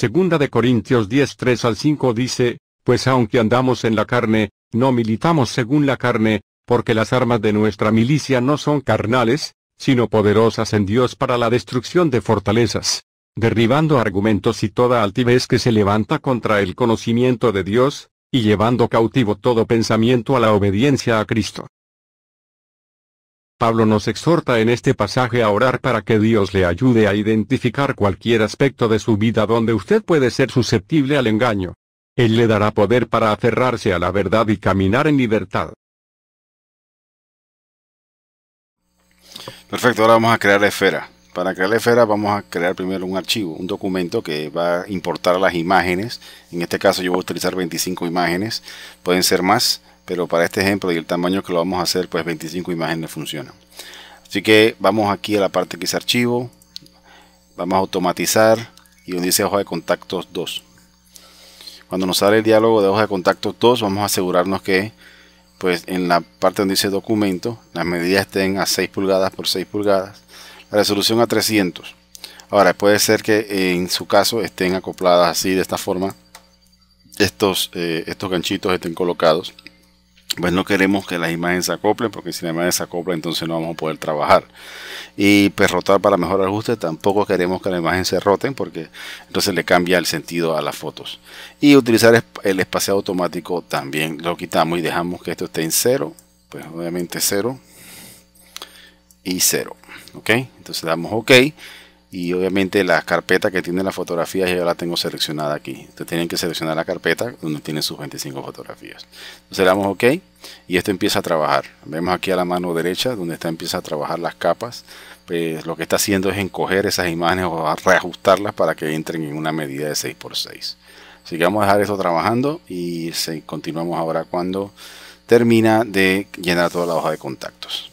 Segunda de Corintios 10 3 al 5 dice, Pues aunque andamos en la carne, no militamos según la carne, porque las armas de nuestra milicia no son carnales, sino poderosas en Dios para la destrucción de fortalezas, derribando argumentos y toda altivez que se levanta contra el conocimiento de Dios, y llevando cautivo todo pensamiento a la obediencia a Cristo. Pablo nos exhorta en este pasaje a orar para que Dios le ayude a identificar cualquier aspecto de su vida donde usted puede ser susceptible al engaño. Él le dará poder para aferrarse a la verdad y caminar en libertad. Perfecto, ahora vamos a crear la esfera. Para crear la esfera vamos a crear primero un archivo, un documento que va a importar las imágenes. En este caso yo voy a utilizar 25 imágenes, pueden ser más, pero para este ejemplo y el tamaño que lo vamos a hacer, pues 25 imágenes funcionan. Así que vamos aquí a la parte que es archivo, vamos a automatizar y donde dice hoja de contactos 2. Cuando nos sale el diálogo de hoja de contactos 2, vamos a asegurarnos que pues en la parte donde dice documento, las medidas estén a 6 pulgadas por 6 pulgadas, la resolución a 300. Ahora, puede ser que en su caso estén acopladas así, de esta forma, estos, eh, estos ganchitos estén colocados pues no queremos que las imágenes se acoplen porque si la imagen se acopla entonces no vamos a poder trabajar y pues rotar para mejor ajuste tampoco queremos que la imagen se roten porque entonces le cambia el sentido a las fotos y utilizar el espaciado automático también lo quitamos y dejamos que esto esté en cero pues obviamente cero y cero ok entonces damos ok y obviamente la carpeta que tiene la fotografía yo la tengo seleccionada aquí. Ustedes tienen que seleccionar la carpeta donde tiene sus 25 fotografías. Entonces damos OK y esto empieza a trabajar. Vemos aquí a la mano derecha donde está empieza a trabajar las capas. Pues lo que está haciendo es encoger esas imágenes o reajustarlas para que entren en una medida de 6x6. Así que vamos a dejar esto trabajando y continuamos ahora cuando termina de llenar toda la hoja de contactos.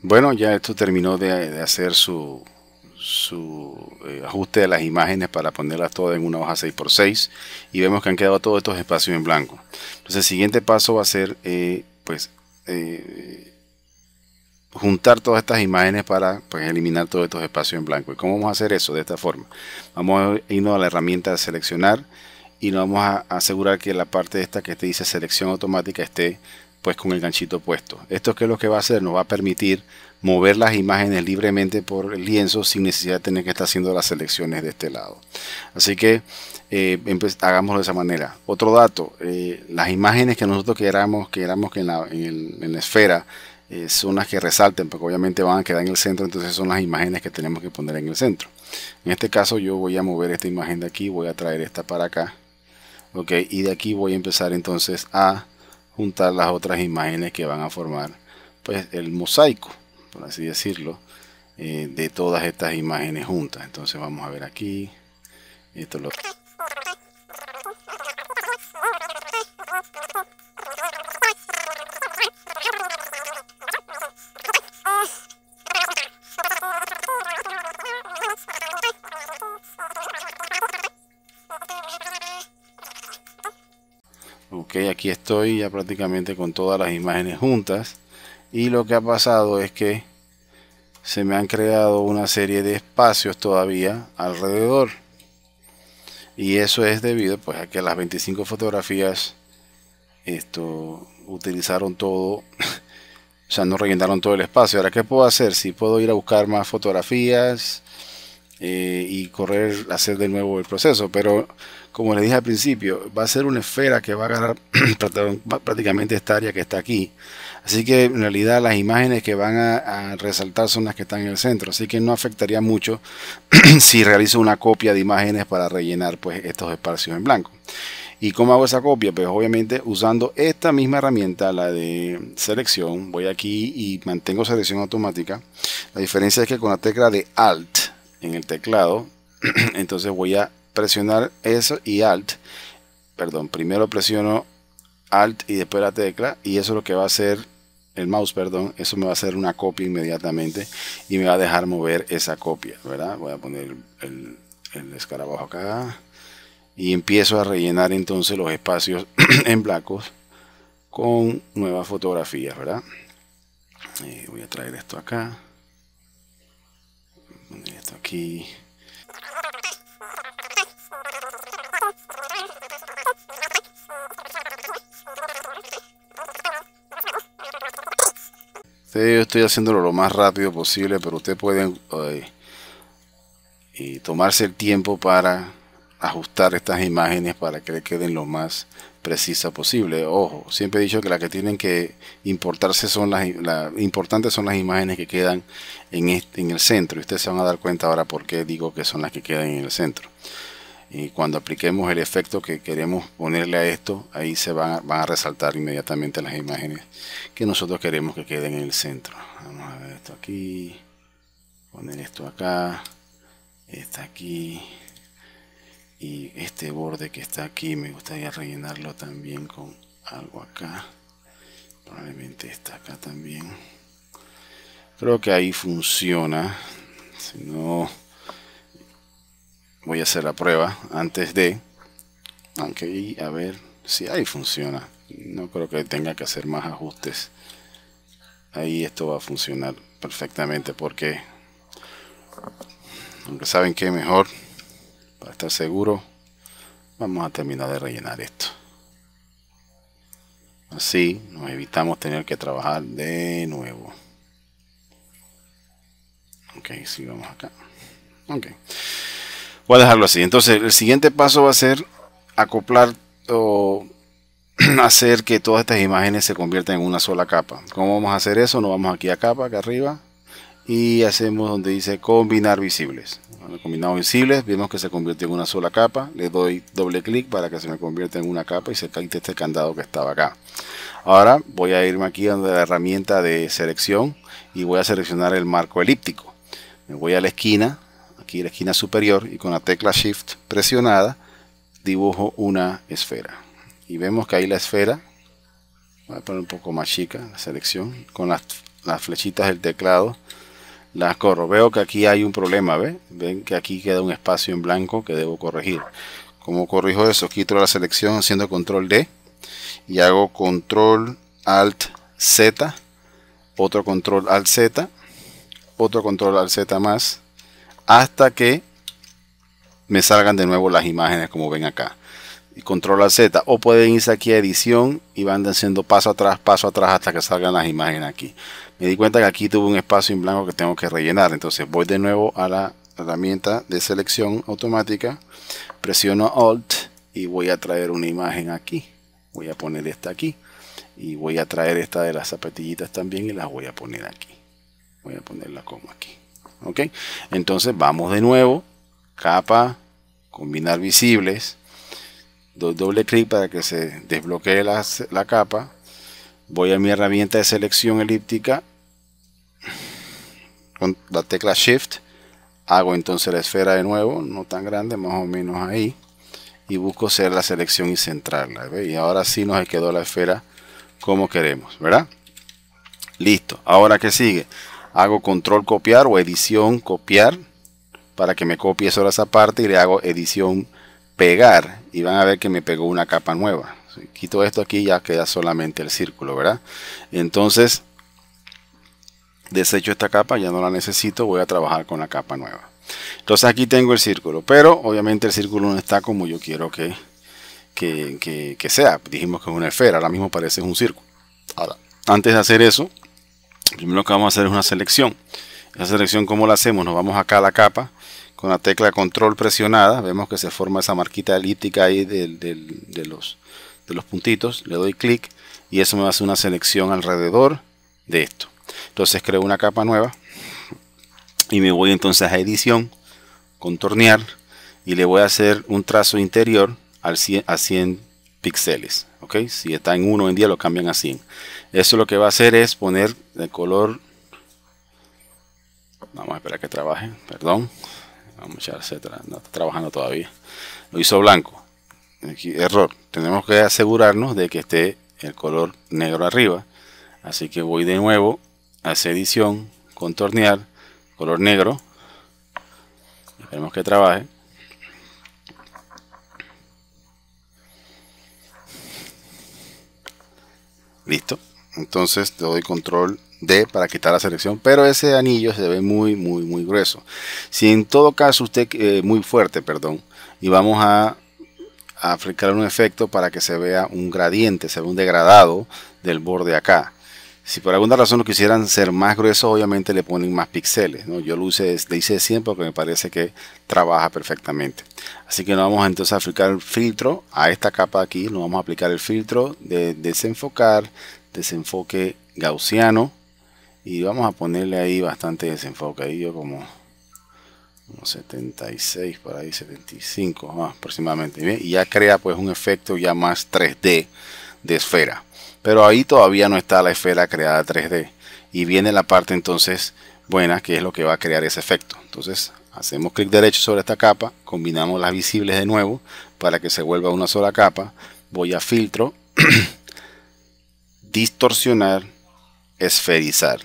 Bueno, ya esto terminó de hacer su, su eh, ajuste de las imágenes para ponerlas todas en una hoja 6x6 y vemos que han quedado todos estos espacios en blanco. Entonces el siguiente paso va a ser eh, pues eh, juntar todas estas imágenes para pues, eliminar todos estos espacios en blanco. ¿Y cómo vamos a hacer eso? De esta forma. Vamos a irnos a la herramienta de seleccionar y nos vamos a asegurar que la parte de esta que te dice selección automática esté pues con el ganchito puesto. Esto que es lo que va a hacer, nos va a permitir mover las imágenes libremente por el lienzo sin necesidad de tener que estar haciendo las selecciones de este lado. Así que eh, hagámoslo de esa manera. Otro dato, eh, las imágenes que nosotros queramos, que en la, en esfera eh, son las que resalten, porque obviamente van a quedar en el centro, entonces son las imágenes que tenemos que poner en el centro. En este caso yo voy a mover esta imagen de aquí, voy a traer esta para acá. Ok, y de aquí voy a empezar entonces a juntar las otras imágenes que van a formar pues el mosaico, por así decirlo, eh, de todas estas imágenes juntas. Entonces vamos a ver aquí. Esto lo aquí estoy ya prácticamente con todas las imágenes juntas y lo que ha pasado es que se me han creado una serie de espacios todavía alrededor y eso es debido pues a que las 25 fotografías esto utilizaron todo o sea no rellenaron todo el espacio ahora qué puedo hacer si puedo ir a buscar más fotografías eh, y correr, hacer de nuevo el proceso. Pero como les dije al principio, va a ser una esfera que va a agarrar prácticamente esta área que está aquí. Así que en realidad las imágenes que van a, resaltar son las que están en el centro. Así que no afectaría mucho si realizo una copia de imágenes para rellenar pues, estos espacios en blanco. ¿Y cómo hago esa copia? Pues obviamente usando esta misma herramienta, la de selección, voy aquí y mantengo selección automática. La diferencia es que con la tecla de Alt en el teclado. Entonces voy a presionar eso y Alt. Perdón, primero presiono Alt y después la tecla. Y eso es lo que va a hacer el mouse, perdón. Eso me va a hacer una copia inmediatamente y me va a dejar mover esa copia, ¿verdad? Voy a poner el, escarabajo acá. Y empiezo a rellenar entonces los espacios en blancos con nuevas fotografías, ¿verdad? Eh, voy a traer esto acá yo estoy haciéndolo lo más rápido posible, pero ustedes pueden y tomarse el tiempo para ajustar estas imágenes para que le queden lo más precisa posible. Ojo, siempre he dicho que las que tienen que importarse son las importantes son las imágenes que quedan en, este, en el centro. Y ustedes se van a dar cuenta ahora por qué digo que son las que quedan en el centro. Y cuando apliquemos el efecto que queremos ponerle a esto, ahí se van a, van a resaltar inmediatamente las imágenes que nosotros queremos que queden en el centro. Vamos a ver esto aquí, poner esto acá, esta aquí y este borde que está aquí me gustaría rellenarlo también con algo acá probablemente está acá también creo que ahí funciona si no voy a hacer la prueba antes de aunque ahí a ver si ahí funciona no creo que tenga que hacer más ajustes ahí esto va a funcionar perfectamente porque aunque saben que mejor para estar seguro, vamos a terminar de rellenar esto. Así nos evitamos tener que trabajar de nuevo. Ok, si vamos acá. Ok. Voy a dejarlo así. Entonces, el siguiente paso va a ser acoplar o hacer que todas estas imágenes se conviertan en una sola capa. ¿Cómo vamos a hacer eso? Nos vamos aquí a capa, acá arriba y hacemos donde dice combinar visibles. Cuando combinamos visibles, vemos que se convierte en una sola capa. Le doy doble clic para que se me convierta en una capa y se quite este candado que estaba acá. Ahora voy a irme aquí donde la herramienta de selección y voy a seleccionar el marco elíptico. Me voy a la esquina, aquí la esquina superior y con la tecla Shift presionada dibujo una esfera. Y vemos que ahí la esfera, voy a poner un poco más chica la selección, con las flechitas del teclado las corro. Veo que aquí hay un problema, ¿ven? Ven que aquí queda un espacio en blanco que debo corregir. como corrijo eso? Quito la selección haciendo control D y hago control alt Z, otro control alt Z, otro control alt Z más, hasta que me salgan de nuevo las imágenes como ven acá. Y control alt Z, o pueden irse aquí a edición y van haciendo paso atrás, paso atrás hasta que salgan las imágenes aquí me di cuenta que aquí tuve un espacio en blanco que tengo que rellenar. Entonces voy de nuevo a la herramienta de selección automática, presiono Alt y voy a traer una imagen aquí. Voy a poner esta aquí y voy a traer esta de las zapatillitas también y las voy a poner aquí. Voy a ponerla como aquí. ¿Ok? Entonces vamos de nuevo. Capa, combinar visibles. doble clic para que se desbloquee la, la capa. Voy a mi herramienta de selección elíptica la tecla Shift, hago entonces la esfera de nuevo, no tan grande, más o menos ahí, y busco hacer la selección y centrarla, y ahora sí nos quedó la esfera como queremos, ¿verdad? Listo, ahora que sigue, hago control copiar o edición copiar, para que me copie solo esa parte y le hago edición pegar, y van a ver que me pegó una capa nueva, quito esto aquí ya queda solamente el círculo, ¿verdad? Entonces, desecho esta capa, ya no la necesito, voy a trabajar con la capa nueva. Entonces aquí tengo el círculo, pero obviamente el círculo no está como yo quiero que, que, que, sea. Dijimos que es una esfera, ahora mismo parece un círculo. Ahora, antes de hacer eso, primero que vamos a hacer es una selección. Esa selección, ¿cómo la hacemos? Nos vamos acá a la capa, con la tecla control presionada, vemos que se forma esa marquita elíptica ahí de, los, de los puntitos, le doy clic y eso me hacer una selección alrededor de esto entonces creo una capa nueva y me voy entonces a edición contornear y le voy a hacer un trazo interior a 100 píxeles ok si está en 1 en día lo cambian a 100 eso lo que va a hacer es poner el color vamos a esperar que trabaje perdón vamos a echar no está trabajando todavía lo hizo blanco error tenemos que asegurarnos de que esté el color negro arriba así que voy de nuevo hace edición, contornear, color negro. Esperemos que trabaje. Listo. Entonces te doy control D para quitar la selección, pero ese anillo se ve muy, muy, muy grueso. Si en todo caso usted, eh, muy fuerte, perdón, y vamos a aplicar un efecto para que se vea un gradiente, se vea un degradado del borde acá. Si por alguna razón lo quisieran ser más grueso, obviamente le ponen más píxeles. Yo lo usé, le hice 100 porque me parece que trabaja perfectamente. Así que nos vamos entonces a aplicar el filtro a esta capa aquí. Nos vamos a aplicar el filtro de desenfocar, desenfoque gaussiano. Y vamos a ponerle ahí bastante desenfoque. Ahí yo como, 76, por ahí 75 ah, aproximadamente. Y ya crea pues un efecto ya más 3D de esfera. Pero ahí todavía no está la esfera creada 3D. Y viene la parte entonces buena, que es lo que va a crear ese efecto. Entonces hacemos clic derecho sobre esta capa, combinamos las visibles de nuevo para que se vuelva una sola capa. Voy a filtro, distorsionar, esferizar.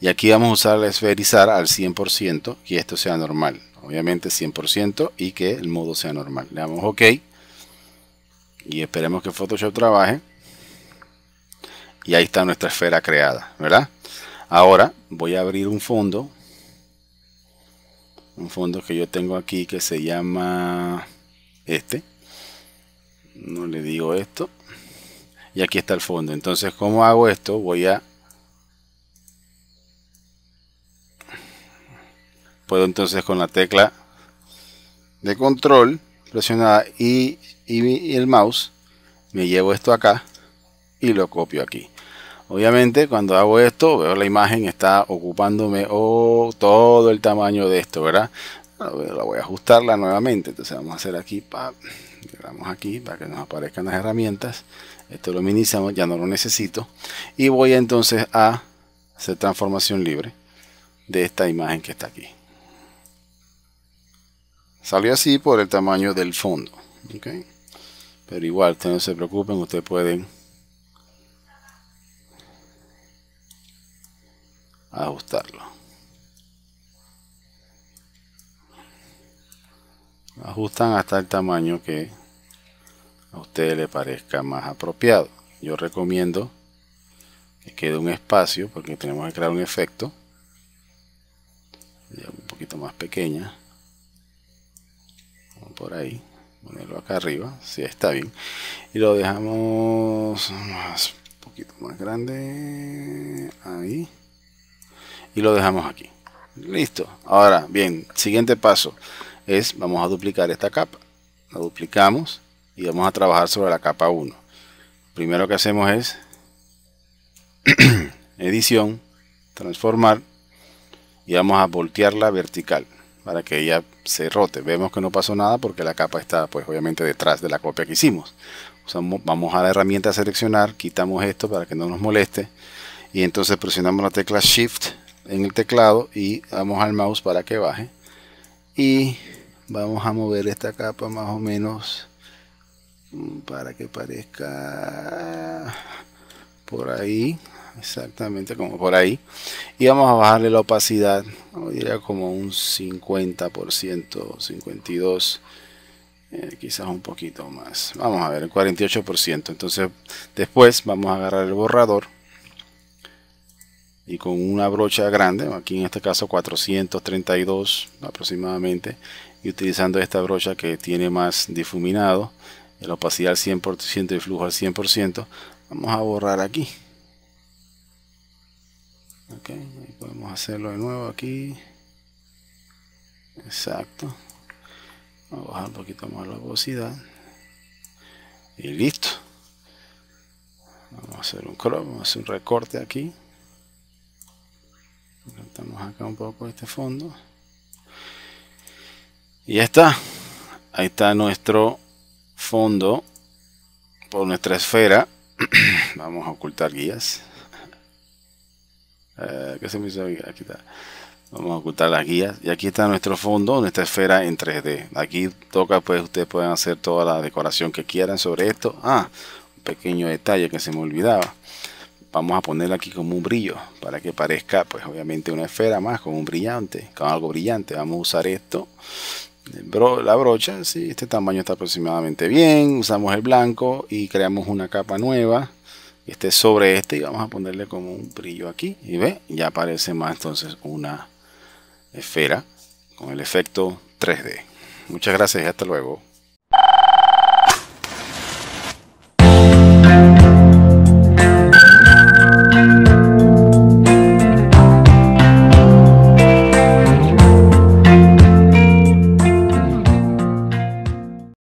Y aquí vamos a usar la esferizar al 100% y esto sea normal. Obviamente 100% y que el modo sea normal. Le damos OK. Y esperemos que Photoshop trabaje y ahí está nuestra esfera creada, ¿verdad? Ahora voy a abrir un fondo, un fondo que yo tengo aquí que se llama este. No le digo esto. Y aquí está el fondo. Entonces, ¿cómo hago esto? Voy a... Puedo entonces con la tecla de control presionada y, y el mouse, me llevo esto acá y lo copio aquí. Obviamente cuando hago esto veo la imagen está ocupándome oh, todo el tamaño de esto, ¿verdad? la voy a ajustarla nuevamente, entonces vamos a hacer aquí, aquí para que nos aparezcan las herramientas, esto lo minimizamos, ya no lo necesito, y voy entonces a hacer transformación libre de esta imagen que está aquí. Salió así por el tamaño del fondo, pero igual, ustedes no se preocupen, ustedes pueden ajustarlo. Ajustan hasta el tamaño que a ustedes le parezca más apropiado. Yo recomiendo que quede un espacio porque tenemos que crear un efecto. un poquito más pequeña. por ahí. Ponerlo acá arriba. Si está bien. Y lo dejamos un poquito más grande. Ahí y lo dejamos aquí. Listo. Ahora, bien, siguiente paso es, vamos a duplicar esta capa. La duplicamos y vamos a trabajar sobre la capa 1. Primero que hacemos es edición, transformar y vamos a voltearla vertical para que ella se rote. Vemos que no pasó nada porque la capa está pues obviamente detrás de la copia que hicimos. vamos a la herramienta seleccionar, quitamos esto para que no nos moleste y entonces presionamos la tecla Shift en el teclado y vamos al mouse para que baje y vamos a mover esta capa más o menos mm, para que parezca por ahí exactamente como por ahí y vamos a bajarle la opacidad diría como un 50% 52 eh, quizás un poquito más vamos a ver el 48% entonces después vamos a agarrar el borrador y con una brocha grande, aquí en este caso 432 aproximadamente, y utilizando esta brocha que tiene más difuminado, la opacidad al 100% y flujo al 100%, vamos a borrar aquí. podemos hacerlo de nuevo aquí. Exacto. Vamos a bajar un poquito más la velocidad. Y listo. Vamos a hacer un crop, vamos a hacer un recorte aquí acá un poco este fondo y ya está ahí está nuestro fondo por nuestra esfera vamos a ocultar guías eh, se me hizo vamos a ocultar las guías y aquí está nuestro fondo nuestra esfera en 3D aquí toca pues ustedes pueden hacer toda la decoración que quieran sobre esto ah un pequeño detalle que se me olvidaba vamos a ponerla aquí como un brillo para que parezca pues obviamente una esfera más con un brillante con algo brillante vamos a usar esto la brocha sí, este tamaño está aproximadamente bien usamos el blanco y creamos una capa nueva este sobre este y vamos a ponerle como un brillo aquí y ve ya aparece más entonces una esfera con el efecto 3D muchas gracias y hasta luego